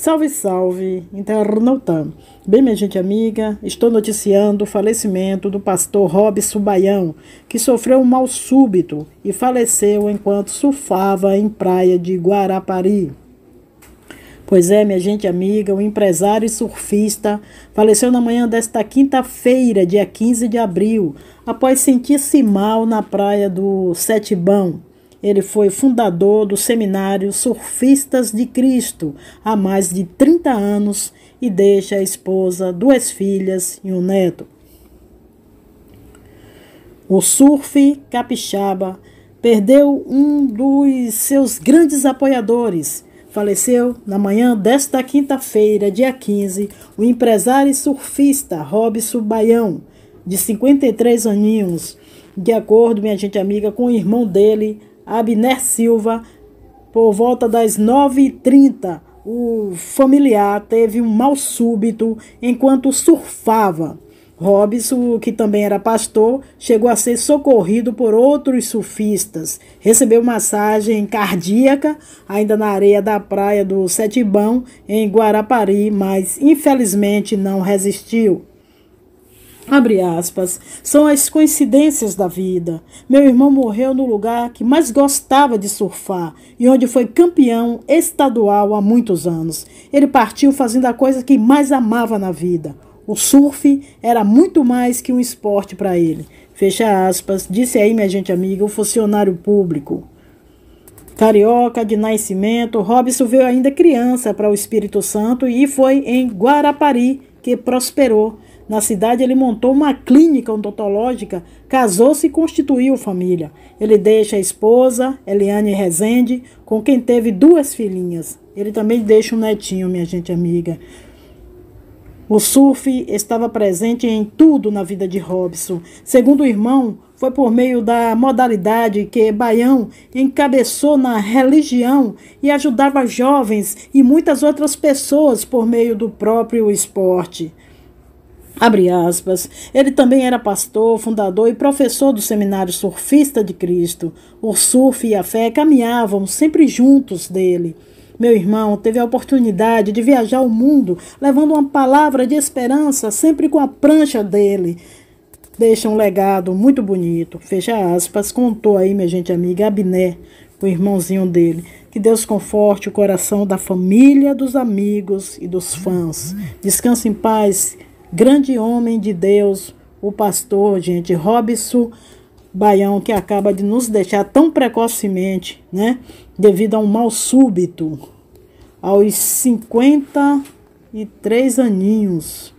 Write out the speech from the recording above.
Salve, salve, internauta! Bem, minha gente amiga, estou noticiando o falecimento do pastor Robson Baião, que sofreu um mal súbito e faleceu enquanto surfava em praia de Guarapari. Pois é, minha gente amiga, o empresário e surfista faleceu na manhã desta quinta-feira, dia 15 de abril, após sentir-se mal na praia do Setibão, ele foi fundador do seminário Surfistas de Cristo há mais de 30 anos e deixa a esposa, duas filhas e um neto. O surf capixaba perdeu um dos seus grandes apoiadores. Faleceu na manhã desta quinta-feira, dia 15, o empresário e surfista Robson Baião, de 53 aninhos, de acordo, minha gente amiga, com o irmão dele, Abner Silva, por volta das 9h30, o familiar teve um mal súbito enquanto surfava. Robson, que também era pastor, chegou a ser socorrido por outros surfistas. Recebeu massagem cardíaca ainda na areia da praia do Setibão, em Guarapari, mas infelizmente não resistiu. Abre aspas, são as coincidências da vida. Meu irmão morreu no lugar que mais gostava de surfar e onde foi campeão estadual há muitos anos. Ele partiu fazendo a coisa que mais amava na vida. O surf era muito mais que um esporte para ele. Fecha aspas, disse aí, minha gente amiga, o funcionário público. Carioca de nascimento, Robson veio ainda criança para o Espírito Santo e foi em Guarapari que prosperou na cidade, ele montou uma clínica odontológica, casou-se e constituiu família. Ele deixa a esposa, Eliane Rezende, com quem teve duas filhinhas. Ele também deixa um netinho, minha gente amiga. O surf estava presente em tudo na vida de Robson. Segundo o irmão, foi por meio da modalidade que Baião encabeçou na religião e ajudava jovens e muitas outras pessoas por meio do próprio esporte. Abre aspas. Ele também era pastor, fundador e professor do seminário Surfista de Cristo. O surf e a fé caminhavam sempre juntos dele. Meu irmão teve a oportunidade de viajar o mundo levando uma palavra de esperança sempre com a prancha dele. Deixa um legado muito bonito. Fecha aspas. Contou aí, minha gente amiga, Abiné, o irmãozinho dele. Que Deus conforte o coração da família, dos amigos e dos fãs. Descanse em paz grande homem de Deus, o pastor, gente, Robson Baião, que acaba de nos deixar tão precocemente, né? Devido a um mal súbito, aos 53 aninhos.